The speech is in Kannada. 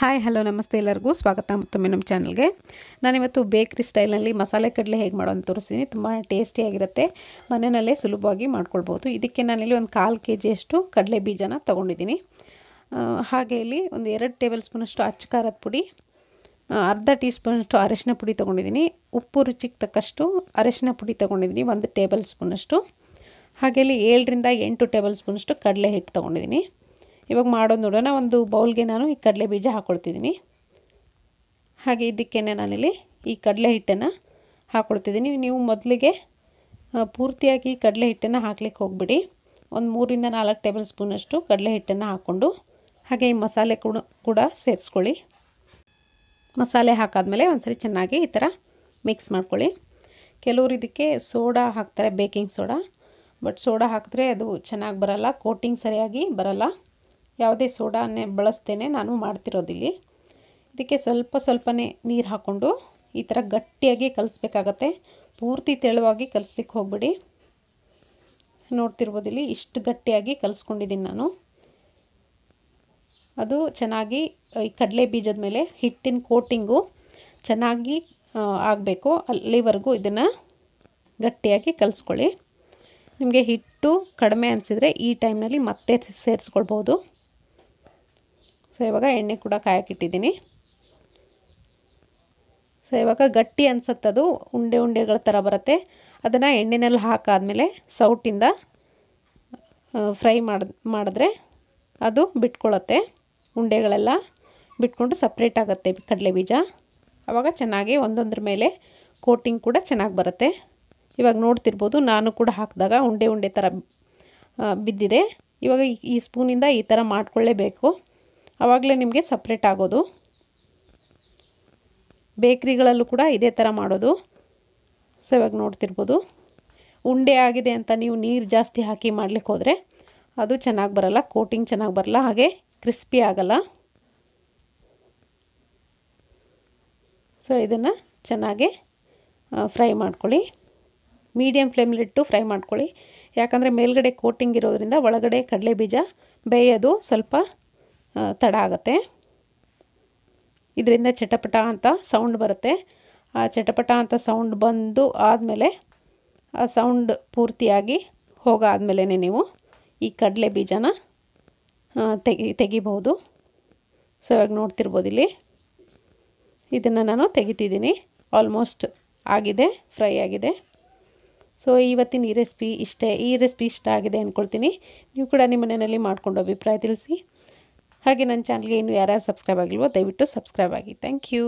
ಹಾಯ್ ಹಲೋ ನಮಸ್ತೆ ಎಲ್ಲರಿಗೂ ಸ್ವಾಗತ ಮತ್ತೊಮ್ಮೆ ನಮ್ಮ ಚಾನಲ್ಗೆ ನಾನಿವತ್ತು ಬೇಕ್ರಿ ಸ್ಟೈಲಲ್ಲಿ ಮಸಾಲೆ ಕಡಲೆ ಹೇಗೆ ಮಾಡೋ ಅಂತ ತೋರಿಸ್ತೀನಿ ತುಂಬ ಟೇಸ್ಟಿಯಾಗಿರುತ್ತೆ ಮನೆಯಲ್ಲೇ ಸುಲಭವಾಗಿ ಮಾಡ್ಕೊಳ್ಬೋದು ಇದಕ್ಕೆ ನಾನಿಲ್ಲಿ ಒಂದು ಕಾಲು ಕೆ ಜಿಯಷ್ಟು ಕಡಲೆ ಬೀಜನ ತೊಗೊಂಡಿದ್ದೀನಿ ಹಾಗೆ ಇಲ್ಲಿ ಒಂದು ಎರಡು ಟೇಬಲ್ ಸ್ಪೂನಷ್ಟು ಅಚ್ಚ ಖಾರದ ಪುಡಿ ಅರ್ಧ ಟೀ ಸ್ಪೂನಷ್ಟು ಅರಶಿನ ಪುಡಿ ತೊಗೊಂಡಿದ್ದೀನಿ ಉಪ್ಪು ರುಚಿಗೆ ತಕ್ಕಷ್ಟು ಅರಶಿನ ಪುಡಿ ತೊಗೊಂಡಿದ್ದೀನಿ ಒಂದು ಟೇಬಲ್ ಸ್ಪೂನಷ್ಟು ಹಾಗೆ ಇಲ್ಲಿ ಏಳರಿಂದ ಎಂಟು ಟೇಬಲ್ ಸ್ಪೂನಷ್ಟು ಕಡಲೆ ಹಿಟ್ಟು ತೊಗೊಂಡಿದ್ದೀನಿ ಇವಾಗ ಮಾಡೋದು ನೋಡೋಣ ಒಂದು ಬೌಲ್ಗೆ ನಾನು ಈ ಕಡಲೆ ಬೀಜ ಹಾಕ್ಕೊಳ್ತಿದ್ದೀನಿ ಹಾಗೆ ಇದಕ್ಕೆ ನಾನಿಲ್ಲಿ ಈ ಕಡಲೆ ಹಿಟ್ಟನ್ನು ಹಾಕ್ಕೊಳ್ತಿದ್ದೀನಿ ನೀವು ಮೊದಲಿಗೆ ಪೂರ್ತಿಯಾಗಿ ಕಡಲೆ ಹಿಟ್ಟನ್ನು ಹಾಕ್ಲಿಕ್ಕೆ ಹೋಗ್ಬಿಡಿ ಒಂದು ಮೂರಿಂದ ನಾಲ್ಕು ಟೇಬಲ್ ಸ್ಪೂನಷ್ಟು ಕಡಲೆ ಹಿಟ್ಟನ್ನು ಹಾಕ್ಕೊಂಡು ಹಾಗೆ ಈ ಮಸಾಲೆ ಕೂಡ ಕೂಡ ಸೇರಿಸ್ಕೊಳ್ಳಿ ಮಸಾಲೆ ಹಾಕಾದಮೇಲೆ ಒಂದ್ಸರಿ ಚೆನ್ನಾಗಿ ಈ ಥರ ಮಿಕ್ಸ್ ಮಾಡ್ಕೊಳ್ಳಿ ಕೆಲವರು ಇದಕ್ಕೆ ಸೋಡಾ ಹಾಕ್ತಾರೆ ಬೇಕಿಂಗ್ ಸೋಡಾ ಬಟ್ ಸೋಡಾ ಹಾಕಿದ್ರೆ ಅದು ಚೆನ್ನಾಗಿ ಬರಲ್ಲ ಕೋಟಿಂಗ್ ಸರಿಯಾಗಿ ಬರಲ್ಲ ಯಾವುದೇ ಸೋಡಾನೇ ಬಳಸ್ತೇನೆ ನಾನು ಮಾಡ್ತಿರೋದಿಲ್ಲಿ ಇದಕ್ಕೆ ಸ್ವಲ್ಪ ಸ್ವಲ್ಪನೇ ನೀರು ಹಾಕ್ಕೊಂಡು ಈ ಥರ ಗಟ್ಟಿಯಾಗಿ ಕಲಿಸ್ಬೇಕಾಗತ್ತೆ ಪೂರ್ತಿ ತೆಳುವಾಗಿ ಕಲಿಸ್ಲಿಕ್ಕೆ ಹೋಗ್ಬಿಡಿ ನೋಡ್ತಿರ್ಬೋದಿಲ್ಲಿ ಇಷ್ಟು ಗಟ್ಟಿಯಾಗಿ ಕಲಿಸ್ಕೊಂಡಿದ್ದೀನಿ ನಾನು ಅದು ಚೆನ್ನಾಗಿ ಈ ಕಡಲೆ ಬೀಜದ ಮೇಲೆ ಹಿಟ್ಟಿನ ಕೋಟಿಂಗು ಚೆನ್ನಾಗಿ ಆಗಬೇಕು ಅಲ್ಲಿವರೆಗೂ ಇದನ್ನು ಗಟ್ಟಿಯಾಗಿ ಕಲಿಸ್ಕೊಳ್ಳಿ ನಿಮಗೆ ಹಿಟ್ಟು ಕಡಿಮೆ ಅನಿಸಿದರೆ ಈ ಟೈಮ್ನಲ್ಲಿ ಮತ್ತೆ ಸೇರಿಸ್ಕೊಳ್ಬೋದು ಸೊ ಇವಾಗ ಎಣ್ಣೆ ಕೂಡ ಕಾಯಕ್ಕಿಟ್ಟಿದ್ದೀನಿ ಸೊ ಇವಾಗ ಗಟ್ಟಿ ಅನ್ಸತ್ತದು ಉಂಡೆ ಉಂಡೆಗಳ ಥರ ಬರುತ್ತೆ ಅದನ್ನು ಎಣ್ಣೆನಲ್ಲಿ ಹಾಕಾದಮೇಲೆ ಸೌಟಿಂದ ಫ್ರೈ ಮಾಡ್ ಮಾಡಿದ್ರೆ ಅದು ಬಿಟ್ಕೊಳತ್ತೆ ಉಂಡೆಗಳೆಲ್ಲ ಬಿಟ್ಕೊಂಡು ಸಪ್ರೇಟ್ ಆಗುತ್ತೆ ಕಡಲೆ ಬೀಜ ಆವಾಗ ಚೆನ್ನಾಗಿ ಒಂದೊಂದ್ರ ಮೇಲೆ ಕೋಟಿಂಗ್ ಕೂಡ ಚೆನ್ನಾಗಿ ಬರುತ್ತೆ ಇವಾಗ ನೋಡ್ತಿರ್ಬೋದು ನಾನು ಕೂಡ ಹಾಕಿದಾಗ ಉಂಡೆ ಉಂಡೆ ಥರ ಬಿದ್ದಿದೆ ಇವಾಗ ಈ ಸ್ಪೂನಿಂದ ಈ ಥರ ಮಾಡಿಕೊಳ್ಳೇಬೇಕು ಆವಾಗಲೇ ನಿಮಗೆ ಸಪ್ರೇಟ್ ಆಗೋದು ಬೇಕ್ರಿಗಳಲ್ಲೂ ಕೂಡ ಇದೇ ಥರ ಮಾಡೋದು ಸೊ ಇವಾಗ ನೋಡ್ತಿರ್ಬೋದು ಉಂಡೆ ಆಗಿದೆ ಅಂತ ನೀವು ನೀರು ಜಾಸ್ತಿ ಹಾಕಿ ಮಾಡಲಿಕ್ಕೆ ಹೋದರೆ ಅದು ಚೆನ್ನಾಗಿ ಬರಲ್ಲ ಕೋಟಿಂಗ್ ಚೆನ್ನಾಗಿ ಬರಲ್ಲ ಹಾಗೆ ಕ್ರಿಸ್ಪಿ ಆಗಲ್ಲ ಸೊ ಇದನ್ನು ಚೆನ್ನಾಗಿ ಫ್ರೈ ಮಾಡ್ಕೊಳ್ಳಿ ಮೀಡಿಯಮ್ ಫ್ಲೇಮಲ್ಲಿಟ್ಟು ಫ್ರೈ ಮಾಡ್ಕೊಳ್ಳಿ ಯಾಕಂದರೆ ಮೇಲ್ಗಡೆ ಕೋಟಿಂಗ್ ಇರೋದರಿಂದ ಒಳಗಡೆ ಕಡಲೆ ಬೀಜ ಬೇಯೋದು ಸ್ವಲ್ಪ ತಡ ಆಗುತ್ತೆ ಇದರಿಂದ ಚಟಪಟ ಅಂತ ಸೌಂಡ್ ಬರುತ್ತೆ ಆ ಚಟಪಟ ಅಂತ ಸೌಂಡ್ ಬಂದು ಆದಮೇಲೆ ಆ ಸೌಂಡ್ ಪೂರ್ತಿಯಾಗಿ ಹೋಗಾದ್ಮೇಲೇ ನೀವು ಈ ಕಡಲೆ ಬೀಜನ ತೆಗಿ ತೆಗಿಬೋದು ಸೊ ಇವಾಗ ನೋಡ್ತಿರ್ಬೋದು ಇಲ್ಲಿ ಇದನ್ನು ನಾನು ತೆಗಿತಿದ್ದೀನಿ ಆಲ್ಮೋಸ್ಟ್ ಆಗಿದೆ ಫ್ರೈ ಆಗಿದೆ ಸೊ ಇವತ್ತಿನ ಈ ರೆಸಿಪಿ ಇಷ್ಟೇ ಈ ರೆಸಿಪಿ ಇಷ್ಟ ಆಗಿದೆ ಅಂದ್ಕೊಳ್ತೀನಿ ನೀವು ಕೂಡ ನಿಮ್ಮ ಮನೆಯಲ್ಲಿ ಮಾಡಿಕೊಂಡು ಅಭಿಪ್ರಾಯ ತಿಳಿಸಿ ಹಾಗೆ ನನ್ನ ಚಾನಲ್ಗೆ ಇನ್ನೂ ಯಾರ್ಯಾರು ಸಬ್ಸ್ಕ್ರೈಬ್ ಆಗಿಲ್ವೋ ದಯವಿಟ್ಟು ಸಬ್ಸ್ಕ್ರೈಬ್ ಆಗಿ ಥ್ಯಾಂಕ್ ಯು